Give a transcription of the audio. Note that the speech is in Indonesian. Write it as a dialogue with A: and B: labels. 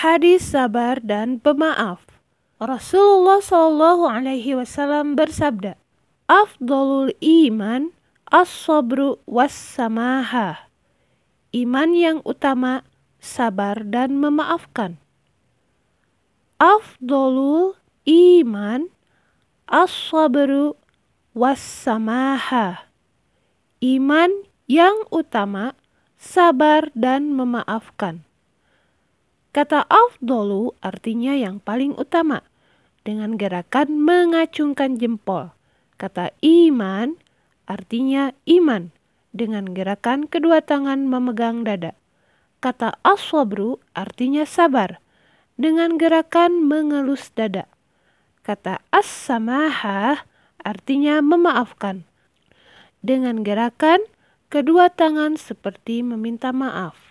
A: hadis sabar dan pemaaf. Rasulullah Shallallahu Alaihi Wasallam bersabda, "Afdolul iman as-sabru was-samaha." Iman yang utama sabar dan memaafkan. Afdolul iman as-sabru was-samaha. Iman yang utama sabar dan memaafkan. Kata dulu artinya yang paling utama dengan gerakan mengacungkan jempol. Kata iman artinya iman dengan gerakan kedua tangan memegang dada. Kata aswabru artinya sabar dengan gerakan mengelus dada. Kata as artinya memaafkan dengan gerakan kedua tangan seperti meminta maaf.